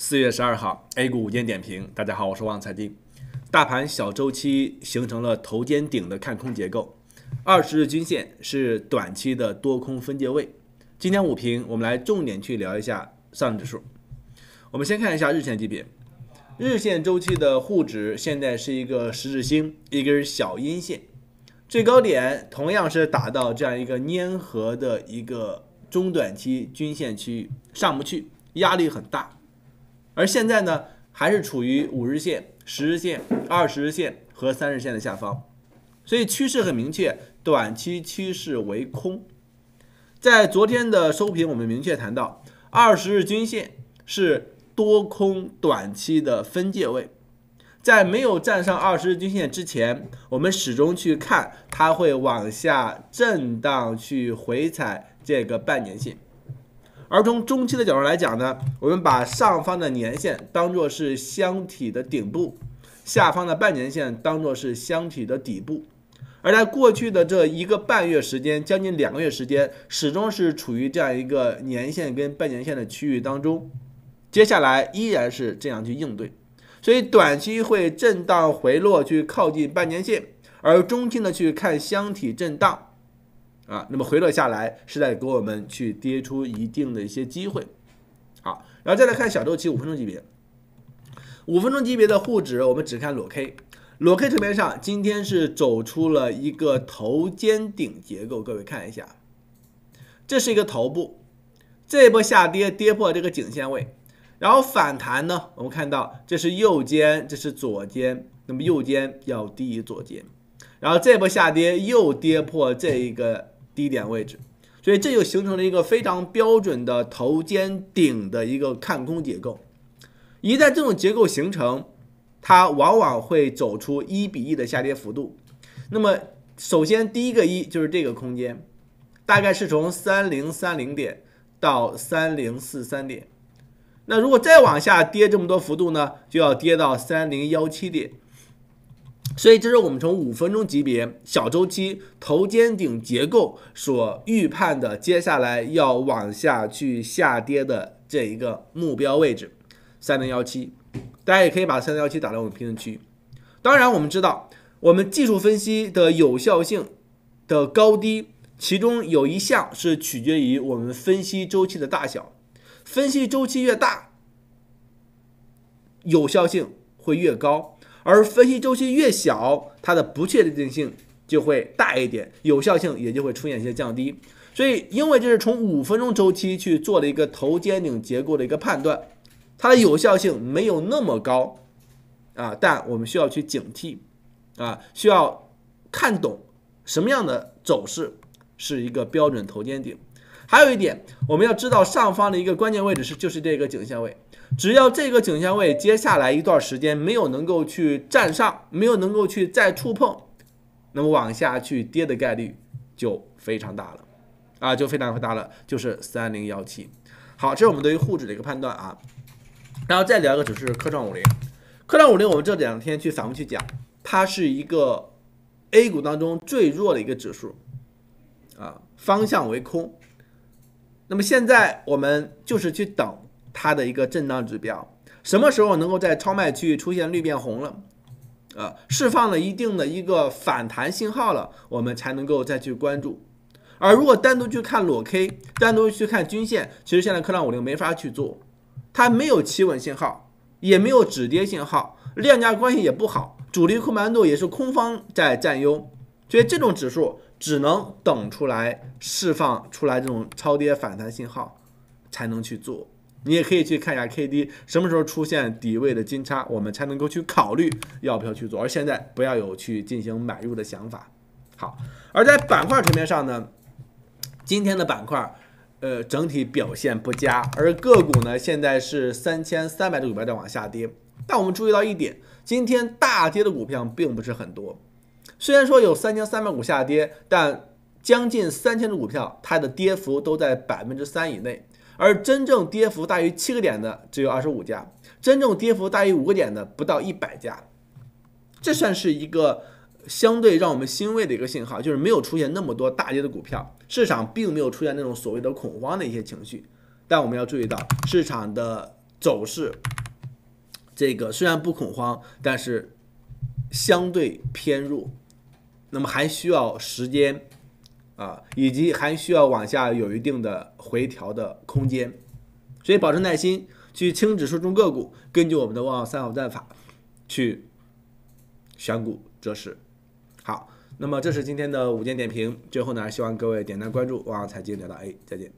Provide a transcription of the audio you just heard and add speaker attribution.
Speaker 1: 四月十二号，A 股午间点评。大家好，我是旺财经。大盘小周期形成了头肩顶的看空结构，二十日均线是短期的多空分界位。今天午评，我们来重点去聊一下上指数。我们先看一下日线级别，日线周期的沪指现在是一个十字星，一根小阴线，最高点同样是打到这样一个粘合的一个中短期均线区域，上不去，压力很大。而现在呢，还是处于五日线、十日线、二十日线和三日线的下方，所以趋势很明确，短期趋势为空。在昨天的收评，我们明确谈到，二十日均线是多空短期的分界位，在没有站上二十日均线之前，我们始终去看它会往下震荡去回踩这个半年线。而从中期的角度来讲呢，我们把上方的年线当做是箱体的顶部，下方的半年线当做是箱体的底部，而在过去的这一个半月时间，将近两个月时间，始终是处于这样一个年线跟半年线的区域当中，接下来依然是这样去应对，所以短期会震荡回落去靠近半年线，而中期呢去看箱体震荡。啊，那么回落下来是在给我们去跌出一定的一些机会。好，然后再来看小周期五分钟级别，五分钟级别的沪指我们只看裸 K，裸 K 水面上今天是走出了一个头肩顶结构，各位看一下，这是一个头部，这一波下跌跌破这个颈线位，然后反弹呢，我们看到这是右肩，这是左肩，那么右肩要低于左肩，然后这波下跌又跌破这一个。低点位置，所以这就形成了一个非常标准的头肩顶的一个看空结构。一旦这种结构形成，它往往会走出一比一的下跌幅度。那么，首先第一个一就是这个空间，大概是从三零三零点到三零四三点。那如果再往下跌这么多幅度呢，就要跌到三零幺七点。所以，这是我们从五分钟级别小周期头肩顶结构所预判的接下来要往下去下跌的这一个目标位置，三零幺七。大家也可以把三零幺七打在我们评论区。当然，我们知道我们技术分析的有效性的高低，其中有一项是取决于我们分析周期的大小，分析周期越大，有效性会越高。而分析周期越小，它的不确定性就会大一点，有效性也就会出现一些降低。所以，因为这是从五分钟周期去做了一个头肩顶结构的一个判断，它的有效性没有那么高，啊，但我们需要去警惕，啊，需要看懂什么样的走势是一个标准头肩顶。还有一点，我们要知道上方的一个关键位置是就是这个颈线位，只要这个颈线位接下来一段时间没有能够去站上，没有能够去再触碰，那么往下去跌的概率就非常大了，啊，就非常大了，就是三零幺七。好，这是我们对于沪指的一个判断啊，然后再聊一个指数，科创五零，科创五零，我们这两天去反复去讲，它是一个 A 股当中最弱的一个指数，啊，方向为空。那么现在我们就是去等它的一个震荡指标，什么时候能够在超卖区域出现绿变红了，啊，释放了一定的一个反弹信号了，我们才能够再去关注。而如果单独去看裸 K，单独去看均线，其实现在科创五零没法去做，它没有企稳信号，也没有止跌信号，量价关系也不好，主力控盘度也是空方在占优，所以这种指数。只能等出来释放出来这种超跌反弹信号，才能去做。你也可以去看一下 K D 什么时候出现底位的金叉，我们才能够去考虑要不要去做。而现在不要有去进行买入的想法。好，而在板块层面上呢，今天的板块呃整体表现不佳，而个股呢现在是三千三百多票在往下跌。但我们注意到一点，今天大跌的股票并不是很多。虽然说有三千三百股下跌，但将近三千只股票，它的跌幅都在百分之三以内，而真正跌幅大于七个点的只有二十五家，真正跌幅大于五个点的不到一百家，这算是一个相对让我们欣慰的一个信号，就是没有出现那么多大跌的股票，市场并没有出现那种所谓的恐慌的一些情绪。但我们要注意到市场的走势，这个虽然不恐慌，但是。相对偏弱，那么还需要时间啊，以及还需要往下有一定的回调的空间，所以保持耐心，去轻指数、重个股，根据我们的旺三好战法去选股择时。好，那么这是今天的午间点评，最后呢，希望各位点赞、关注旺旺财经聊到 A，再见。